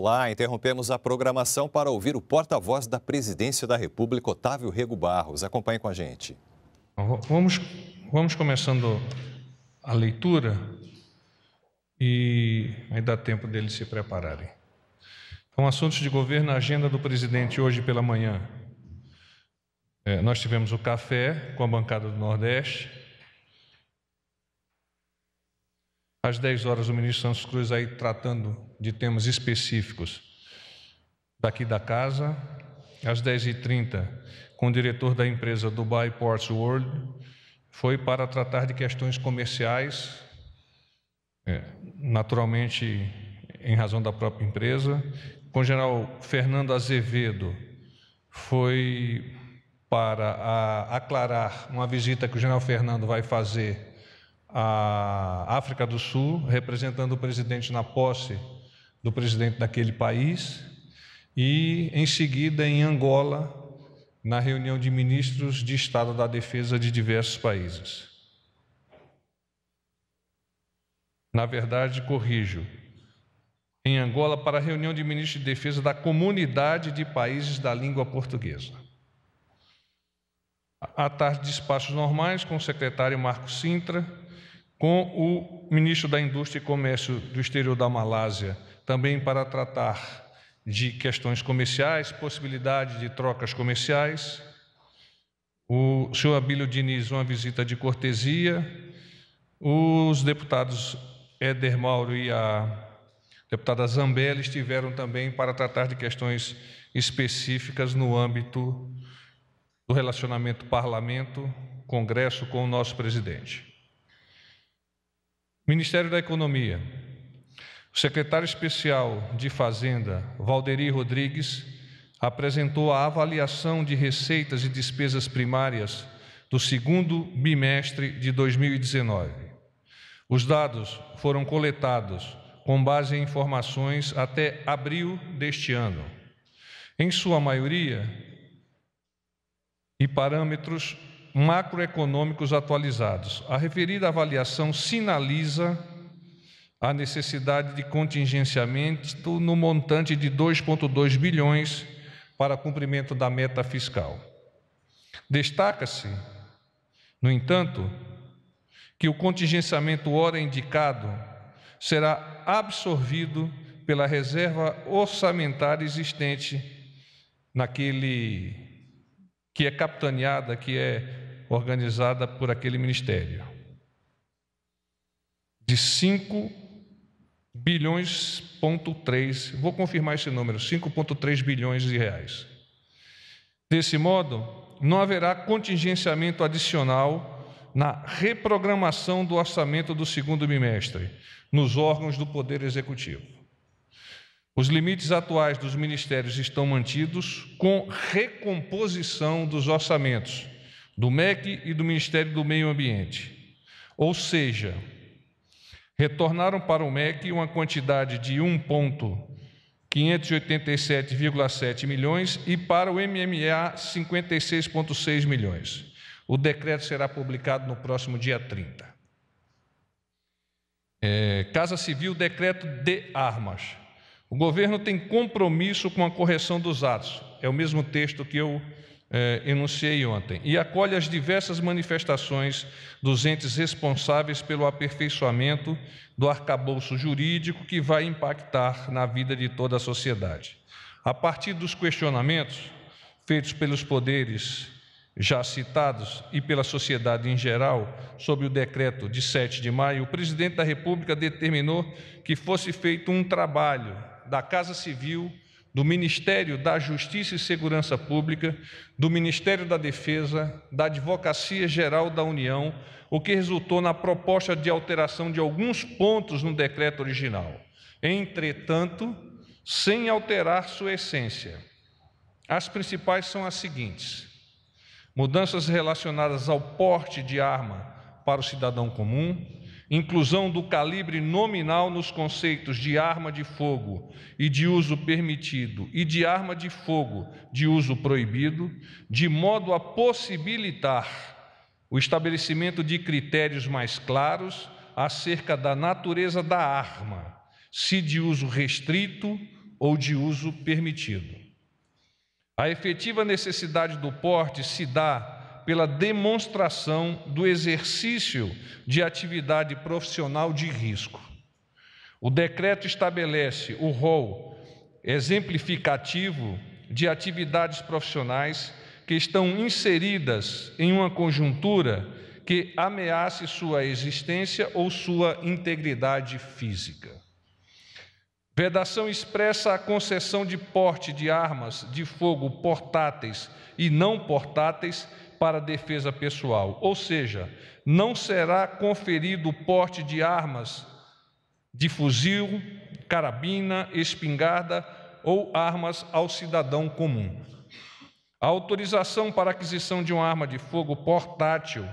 Olá, interrompemos a programação para ouvir o porta-voz da Presidência da República, Otávio Rego Barros. Acompanhe com a gente. Vamos, vamos começando a leitura e aí dá tempo deles se prepararem. Então, assuntos de governo, a agenda do presidente hoje pela manhã. É, nós tivemos o café com a bancada do Nordeste. Às 10 horas, o ministro Santos Cruz aí tratando de temas específicos daqui da casa, às 10h30, com o diretor da empresa Dubai Ports World, foi para tratar de questões comerciais, é, naturalmente em razão da própria empresa. Com o general Fernando Azevedo, foi para a, aclarar uma visita que o general Fernando vai fazer à África do Sul, representando o presidente na posse do presidente daquele país, e em seguida em Angola, na reunião de ministros de Estado da Defesa de diversos países. Na verdade, corrijo, em Angola para a reunião de ministros de defesa da comunidade de países da língua portuguesa. À tarde, despachos normais com o secretário Marco Sintra, com o ministro da Indústria e Comércio do Exterior da Malásia, também para tratar de questões comerciais, possibilidade de trocas comerciais. O senhor Abílio Diniz, uma visita de cortesia. Os deputados Éder Mauro e a deputada Zambelli estiveram também para tratar de questões específicas no âmbito do relacionamento parlamento-congresso com o nosso presidente. Ministério da Economia. O secretário especial de Fazenda, Valderi Rodrigues, apresentou a avaliação de receitas e despesas primárias do segundo bimestre de 2019. Os dados foram coletados com base em informações até abril deste ano. Em sua maioria, e parâmetros macroeconômicos atualizados. A referida avaliação sinaliza a necessidade de contingenciamento no montante de 2,2 bilhões para cumprimento da meta fiscal. Destaca-se, no entanto, que o contingenciamento ora indicado será absorvido pela reserva orçamentária existente naquele que é capitaneada, que é organizada por aquele ministério. De 5 bilhões, ponto 3, vou confirmar esse número, 5,3 bilhões de reais. Desse modo, não haverá contingenciamento adicional na reprogramação do orçamento do segundo bimestre nos órgãos do Poder Executivo. Os limites atuais dos ministérios estão mantidos com recomposição dos orçamentos do MEC e do Ministério do Meio Ambiente. Ou seja, retornaram para o MEC uma quantidade de 1.587,7 milhões e para o MMA 56,6 milhões. O decreto será publicado no próximo dia 30. É, Casa Civil, decreto de armas. O governo tem compromisso com a correção dos atos. É o mesmo texto que eu é, enunciei ontem, e acolhe as diversas manifestações dos entes responsáveis pelo aperfeiçoamento do arcabouço jurídico que vai impactar na vida de toda a sociedade. A partir dos questionamentos feitos pelos poderes já citados e pela sociedade em geral, sobre o decreto de 7 de maio, o presidente da República determinou que fosse feito um trabalho da Casa Civil do Ministério da Justiça e Segurança Pública, do Ministério da Defesa, da Advocacia Geral da União, o que resultou na proposta de alteração de alguns pontos no decreto original. Entretanto, sem alterar sua essência. As principais são as seguintes: mudanças relacionadas ao porte de arma para o cidadão comum, inclusão do calibre nominal nos conceitos de arma de fogo e de uso permitido e de arma de fogo de uso proibido, de modo a possibilitar o estabelecimento de critérios mais claros acerca da natureza da arma, se de uso restrito ou de uso permitido. A efetiva necessidade do porte se dá pela demonstração do exercício de atividade profissional de risco. O decreto estabelece o rol exemplificativo de atividades profissionais que estão inseridas em uma conjuntura que ameace sua existência ou sua integridade física. Vedação expressa a concessão de porte de armas de fogo portáteis e não portáteis para defesa pessoal, ou seja, não será conferido o porte de armas de fuzil, carabina, espingarda ou armas ao cidadão comum. A autorização para aquisição de uma arma de fogo portátil,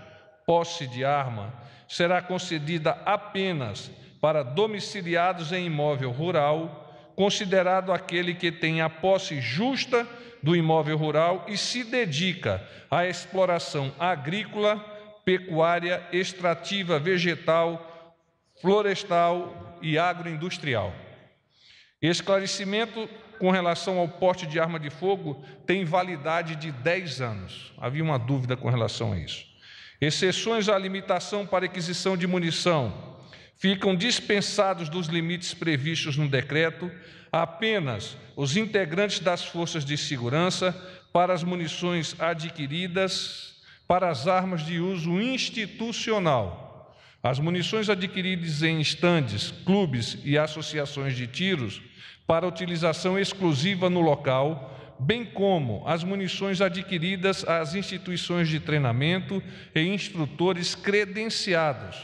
posse de arma, será concedida apenas para domiciliados em imóvel rural, considerado aquele que tem a posse justa do imóvel rural e se dedica à exploração agrícola, pecuária, extrativa, vegetal, florestal e agroindustrial. Esclarecimento com relação ao porte de arma de fogo tem validade de 10 anos. Havia uma dúvida com relação a isso. Exceções à limitação para aquisição de munição ficam dispensados dos limites previstos no decreto apenas os integrantes das forças de segurança para as munições adquiridas para as armas de uso institucional. As munições adquiridas em estandes, clubes e associações de tiros para utilização exclusiva no local, bem como as munições adquiridas às instituições de treinamento e instrutores credenciados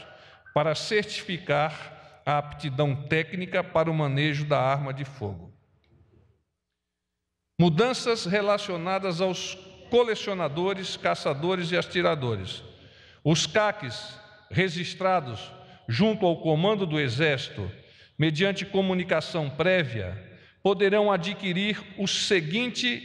para certificar a aptidão técnica para o manejo da arma de fogo. Mudanças relacionadas aos colecionadores, caçadores e atiradores. Os CACs registrados junto ao comando do Exército, mediante comunicação prévia, poderão adquirir o seguinte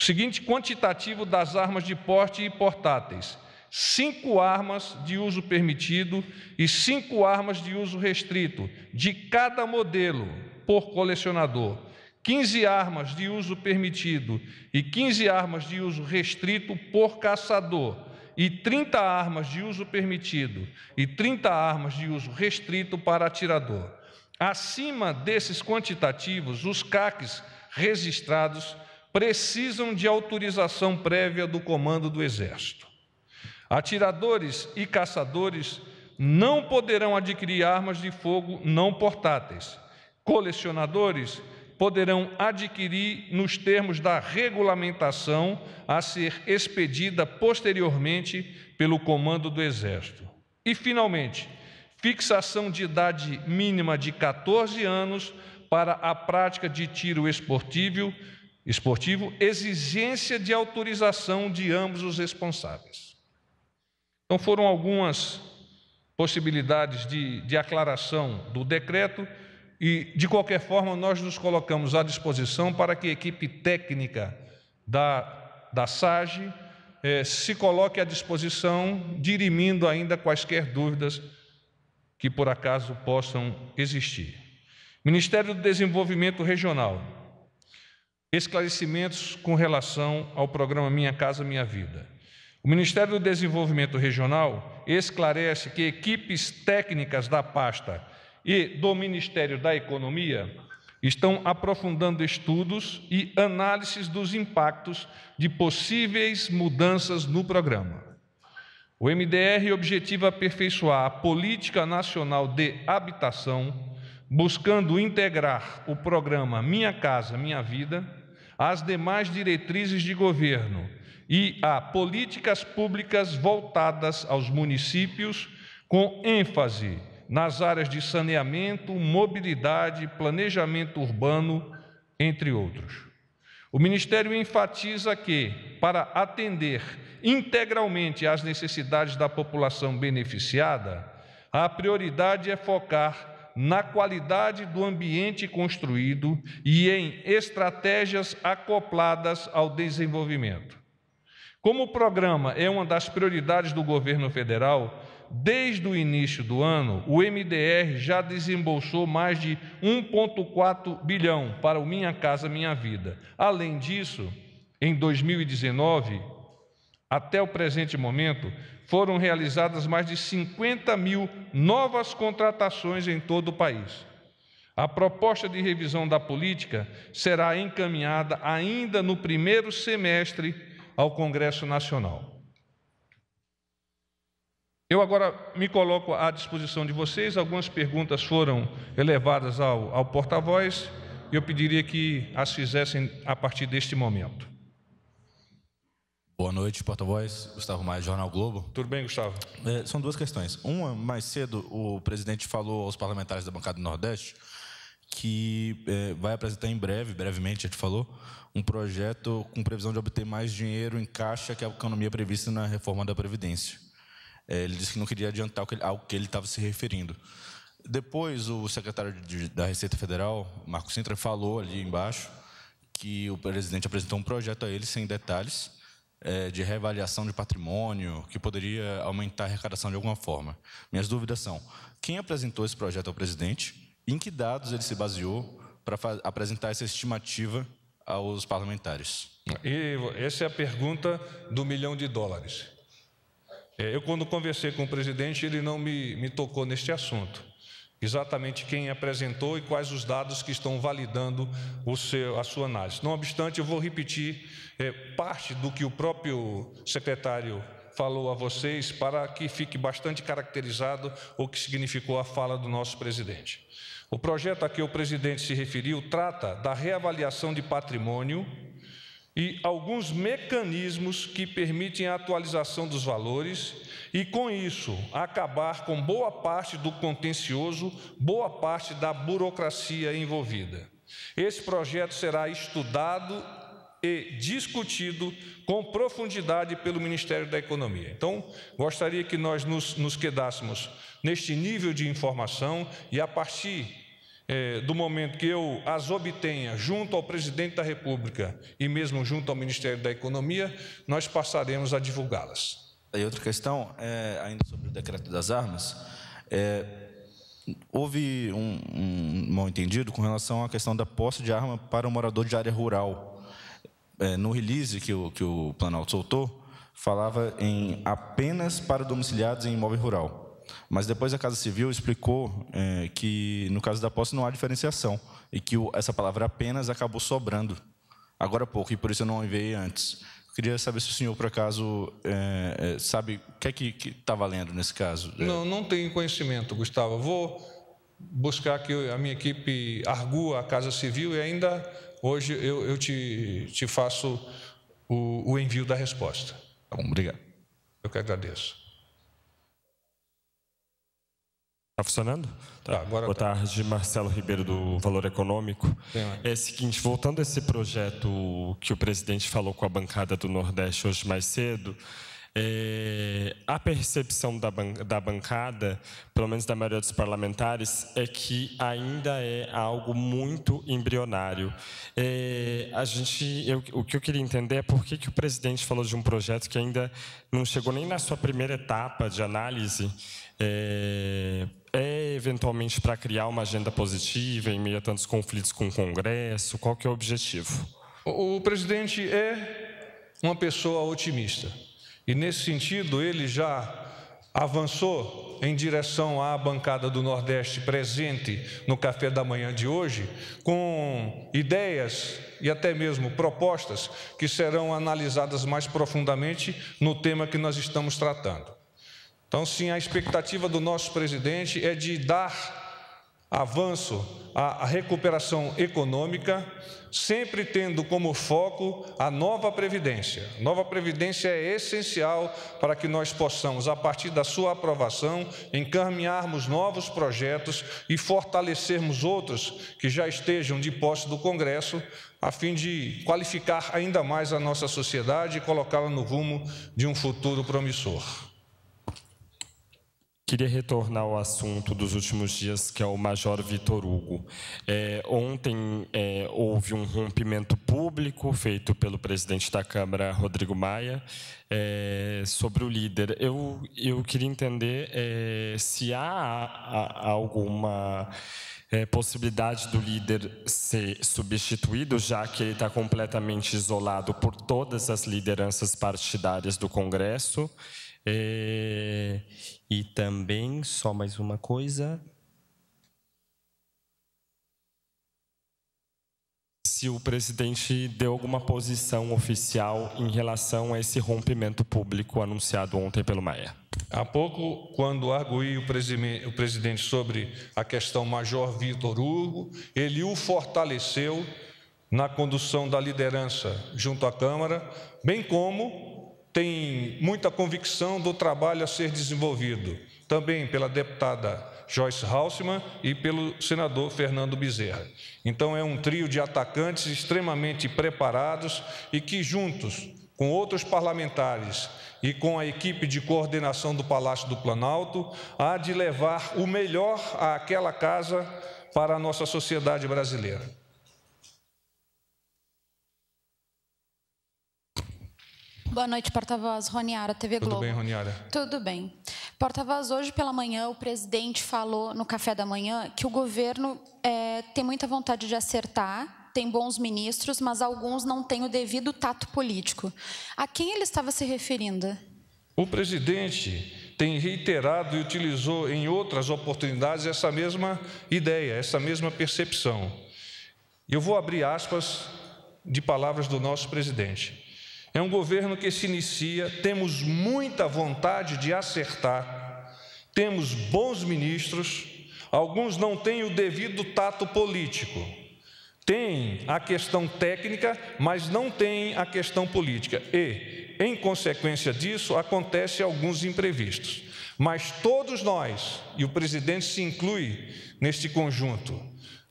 seguinte quantitativo das armas de porte e portáteis: cinco armas de uso permitido e cinco armas de uso restrito, de cada modelo por colecionador. 15 armas de uso permitido e 15 armas de uso restrito por caçador, e 30 armas de uso permitido e 30 armas de uso restrito para atirador. Acima desses quantitativos, os CACs registrados precisam de autorização prévia do comando do Exército. Atiradores e caçadores não poderão adquirir armas de fogo não portáteis. Colecionadores poderão adquirir nos termos da regulamentação a ser expedida posteriormente pelo Comando do Exército. E, finalmente, fixação de idade mínima de 14 anos para a prática de tiro esportivo, esportivo exigência de autorização de ambos os responsáveis. Então foram algumas possibilidades de, de aclaração do decreto e, de qualquer forma, nós nos colocamos à disposição para que a equipe técnica da, da SAGE eh, se coloque à disposição, dirimindo ainda quaisquer dúvidas que por acaso possam existir. Ministério do Desenvolvimento Regional. Esclarecimentos com relação ao programa Minha Casa Minha Vida. O Ministério do Desenvolvimento Regional esclarece que equipes técnicas da pasta e do Ministério da Economia estão aprofundando estudos e análises dos impactos de possíveis mudanças no programa. O MDR objetiva aperfeiçoar a Política Nacional de Habitação, buscando integrar o programa Minha Casa Minha Vida às demais diretrizes de governo e a políticas públicas voltadas aos municípios, com ênfase nas áreas de saneamento, mobilidade, planejamento urbano, entre outros. O Ministério enfatiza que, para atender integralmente às necessidades da população beneficiada, a prioridade é focar na qualidade do ambiente construído e em estratégias acopladas ao desenvolvimento. Como o programa é uma das prioridades do governo federal, desde o início do ano, o MDR já desembolsou mais de 1,4 bilhão para o Minha Casa Minha Vida. Além disso, em 2019, até o presente momento, foram realizadas mais de 50 mil novas contratações em todo o país. A proposta de revisão da política será encaminhada ainda no primeiro semestre ao Congresso Nacional. Eu agora me coloco à disposição de vocês. Algumas perguntas foram elevadas ao, ao porta-voz e eu pediria que as fizessem a partir deste momento. Boa noite, porta-voz. Gustavo Maia, Jornal Globo. Tudo bem, Gustavo? É, são duas questões. Uma, mais cedo, o presidente falou aos parlamentares da bancada do Nordeste que é, vai apresentar em breve, brevemente, a gente falou, um projeto com previsão de obter mais dinheiro em caixa que a economia prevista na reforma da Previdência. É, ele disse que não queria adiantar ao que ele estava se referindo. Depois, o secretário de, da Receita Federal, Marco Sintra, falou ali embaixo que o presidente apresentou um projeto a ele sem detalhes é, de reavaliação de patrimônio que poderia aumentar a arrecadação de alguma forma. Minhas dúvidas são: quem apresentou esse projeto ao presidente? Em que dados ele se baseou para apresentar essa estimativa aos parlamentares. E essa é a pergunta do milhão de dólares. É, eu, quando conversei com o presidente, ele não me, me tocou neste assunto. Exatamente quem apresentou e quais os dados que estão validando o seu, a sua análise. Não obstante, eu vou repetir é, parte do que o próprio secretário falou a vocês para que fique bastante caracterizado o que significou a fala do nosso presidente. O projeto a que o presidente se referiu trata da reavaliação de patrimônio e alguns mecanismos que permitem a atualização dos valores e, com isso, acabar com boa parte do contencioso, boa parte da burocracia envolvida. Esse projeto será estudado e discutido com profundidade pelo Ministério da Economia. Então, gostaria que nós nos, nos quedássemos neste nível de informação e, a partir eh, do momento que eu as obtenha junto ao Presidente da República e mesmo junto ao Ministério da Economia, nós passaremos a divulgá-las. E outra questão, é, ainda sobre o decreto das armas, é, houve um, um mal entendido com relação à questão da posse de arma para o morador de área rural é, no release que o, que o Planalto soltou, falava em apenas para domiciliados em imóvel rural. Mas depois a Casa Civil explicou é, que, no caso da posse, não há diferenciação e que o, essa palavra apenas acabou sobrando agora há pouco, e por isso eu não enviei antes. Queria saber se o senhor, por acaso, é, é sabe o que é que está valendo nesse caso? É. Não, não tenho conhecimento, Gustavo. Vou buscar que a minha equipe argua a Casa Civil e ainda hoje eu, eu te, te faço o, o envio da resposta. Tá bom, obrigado. Eu que agradeço. Está funcionando? Tá, tá. agora Boa tá. tarde, Marcelo Ribeiro do Valor Econômico. é. o seguinte, voltando a esse projeto que o presidente falou com a bancada do Nordeste hoje mais cedo, é, a percepção da, ban da, bancada, pelo menos da maioria dos parlamentares, é que ainda é algo muito embrionário. É, a gente, eu, o que eu queria entender é por que, que o presidente falou de um projeto que ainda não chegou nem na sua primeira etapa de análise. É, é eventualmente para criar uma agenda positiva em meio a tantos conflitos com o Congresso? Qual que é o objetivo? O presidente é uma pessoa otimista. E nesse sentido, ele já avançou em direção à bancada do Nordeste presente no café da manhã de hoje, com ideias e até mesmo propostas que serão analisadas mais profundamente no tema que nós estamos tratando. Então, sim, a expectativa do nosso presidente é de dar avanço à recuperação econômica, sempre tendo como foco a nova previdência. nova previdência é essencial para que nós possamos, a partir da sua aprovação, encaminharmos novos projetos e fortalecermos outros que já estejam de posse do Congresso, a fim de qualificar ainda mais a nossa sociedade e colocá-la no rumo de um futuro promissor. Queria retornar ao assunto dos últimos dias, que é o Major Vitor Hugo. É, ontem é, houve um rompimento público feito pelo presidente da Câmara, Rodrigo Maia, é, sobre o líder. Eu, eu queria entender é, se há, há alguma é, possibilidade do líder ser substituído, já que ele está completamente isolado por todas as lideranças partidárias do Congresso. É, e também, só mais uma coisa. Se o presidente deu alguma posição oficial em relação a esse rompimento público anunciado ontem pelo Maia. Há pouco, quando arguí o, o presidente sobre a questão Major Vitor Hugo, ele o fortaleceu na condução da liderança junto à Câmara, bem como tem muita convicção do trabalho a ser desenvolvido, também pela deputada Joyce Hausman e pelo senador Fernando Bezerra. Então, é um trio de atacantes extremamente preparados e que, juntos com outros parlamentares e com a equipe de coordenação do Palácio do Planalto, há de levar o melhor àquela casa para a nossa sociedade brasileira. Boa noite, porta-voz Roniara, TV Globo. Tudo bem, Roniara? Tudo bem. Porta-voz, hoje pela manhã o presidente falou no café da manhã que o governo é, tem muita vontade de acertar, tem bons ministros, mas alguns não têm o devido tato político. A quem ele estava se referindo? O presidente tem reiterado e utilizou em outras oportunidades essa mesma ideia, essa mesma percepção. Eu vou abrir aspas de palavras do nosso presidente. É um governo que se inicia, temos muita vontade de acertar, temos bons ministros, alguns não têm o devido tato político. Tem a questão técnica, mas não tem a questão política. E, em consequência disso, acontece alguns imprevistos. Mas todos nós, e o presidente se inclui neste conjunto,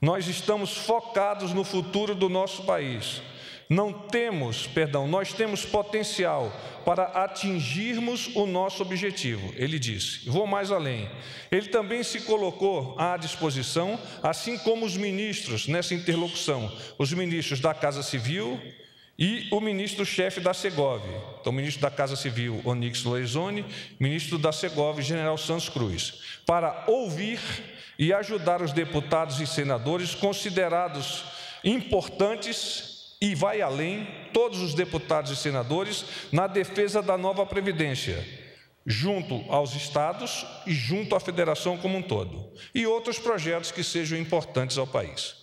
nós estamos focados no futuro do nosso país não temos, perdão, nós temos potencial para atingirmos o nosso objetivo, ele disse. Vou mais além. Ele também se colocou à disposição, assim como os ministros nessa interlocução, os ministros da Casa Civil e o ministro-chefe da Segov. Então, o ministro da Casa Civil, Onix Lorenzoni, ministro da Segov, General Santos Cruz, para ouvir e ajudar os deputados e senadores considerados importantes e vai além todos os deputados e senadores na defesa da nova previdência, junto aos estados e junto à federação como um todo, e outros projetos que sejam importantes ao país.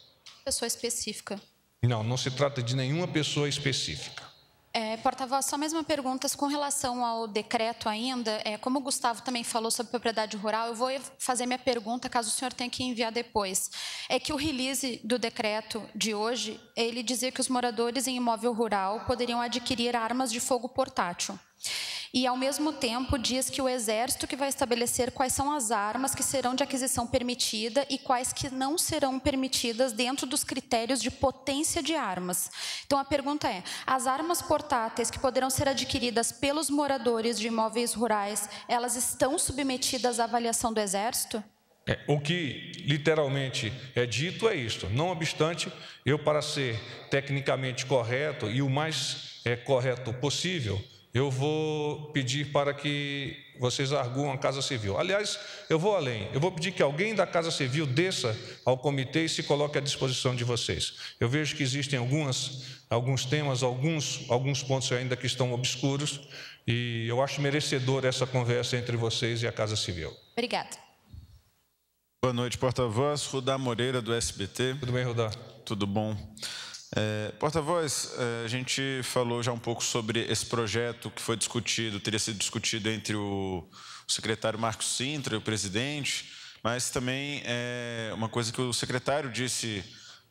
Pessoa específica. Não, não se trata de nenhuma pessoa específica. É, Porta-voz, só mais uma pergunta com relação ao decreto ainda. É, como o Gustavo também falou sobre propriedade rural, eu vou fazer minha pergunta, caso o senhor tenha que enviar depois. É que o release do decreto de hoje, ele dizia que os moradores em imóvel rural poderiam adquirir armas de fogo portátil. E, ao mesmo tempo, diz que o Exército que vai estabelecer quais são as armas que serão de aquisição permitida e quais que não serão permitidas dentro dos critérios de potência de armas. Então, a pergunta é, as armas portáteis que poderão ser adquiridas pelos moradores de imóveis rurais, elas estão submetidas à avaliação do Exército? É, o que literalmente é dito é isto. Não obstante, eu, para ser tecnicamente correto e o mais é, correto possível, eu vou pedir para que vocês arguam a Casa Civil. Aliás, eu vou além. Eu vou pedir que alguém da Casa Civil desça ao comitê e se coloque à disposição de vocês. Eu vejo que existem algumas, alguns temas, alguns, alguns pontos ainda que estão obscuros, e eu acho merecedor essa conversa entre vocês e a Casa Civil. Obrigada. Boa noite, porta-voz. Rudá Moreira, do SBT. Tudo bem, Rudá? Tudo bom. É, Porta-voz, é, a gente falou já um pouco sobre esse projeto que foi discutido, teria sido discutido entre o secretário Marcos Sintra e o presidente, mas também é uma coisa que o secretário disse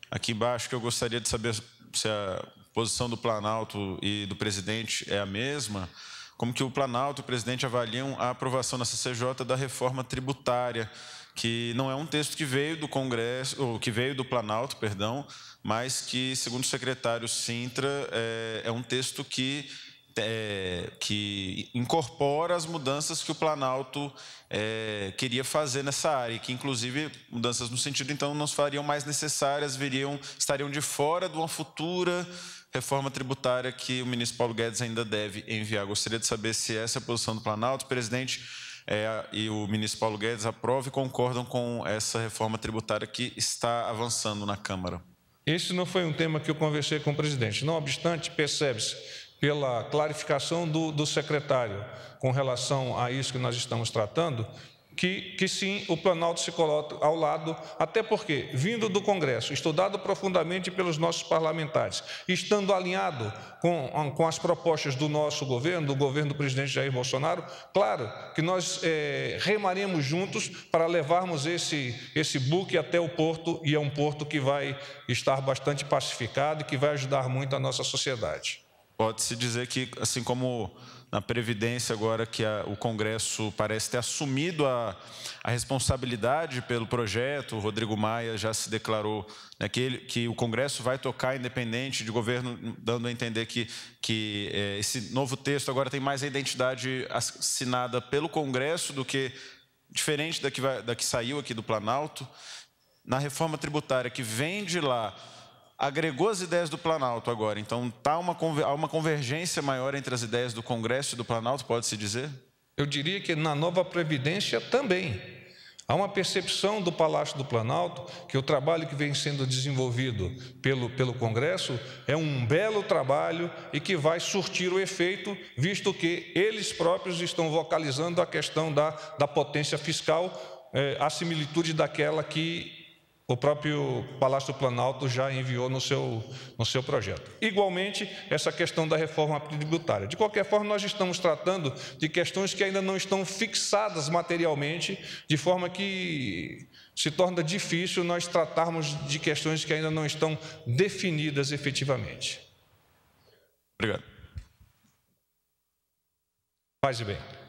aqui embaixo que eu gostaria de saber se a posição do Planalto e do presidente é a mesma. Como que o Planalto e o presidente avaliam a aprovação na CCJ da reforma tributária? que não é um texto que veio do Congresso, ou que veio do Planalto, perdão, mas que, segundo o secretário Sintra, é, é um texto que é, que incorpora as mudanças que o Planalto é, queria fazer nessa área, que inclusive mudanças no sentido então não fariam mais necessárias, viriam, estariam de fora de uma futura reforma tributária que o ministro Paulo Guedes ainda deve enviar. Gostaria de saber se essa é a posição do Planalto, presidente é, e o ministro Paulo Guedes aprova e concordam com essa reforma tributária que está avançando na Câmara. Esse não foi um tema que eu conversei com o presidente. Não obstante, percebe-se pela clarificação do, do secretário com relação a isso que nós estamos tratando, que, que sim, o Planalto se coloca ao lado, até porque, vindo do Congresso, estudado profundamente pelos nossos parlamentares, estando alinhado com, com as propostas do nosso governo, do governo do presidente Jair Bolsonaro, claro que nós é, eh, remaremos juntos para levarmos esse, esse buque até o porto, e é um porto que vai estar bastante pacificado e que vai ajudar muito a nossa sociedade. Pode-se dizer que, assim como na Previdência, agora que a, o Congresso parece ter assumido a, a, responsabilidade pelo projeto, o Rodrigo Maia já se declarou né, que, ele, que, o Congresso vai tocar independente de governo, dando a entender que, que é, esse novo texto agora tem mais a identidade assinada pelo Congresso do que diferente da que, vai, da que saiu aqui do Planalto. Na reforma tributária que vem de lá, agregou as ideias do Planalto agora. Então, tá uma, há uma convergência maior entre as ideias do Congresso e do Planalto, pode-se dizer? Eu diria que na nova Previdência também. Há uma percepção do Palácio do Planalto que o trabalho que vem sendo desenvolvido pelo, pelo Congresso é um belo trabalho e que vai surtir o efeito, visto que eles próprios estão vocalizando a questão da, da potência fiscal, eh, a similitude daquela que o próprio Palácio Planalto já enviou no seu, no seu projeto. Igualmente, essa questão da reforma tributária. De qualquer forma, nós estamos tratando de questões que ainda não estão fixadas materialmente, de forma que se torna difícil nós tratarmos de questões que ainda não estão definidas efetivamente. Obrigado. Paz e bem.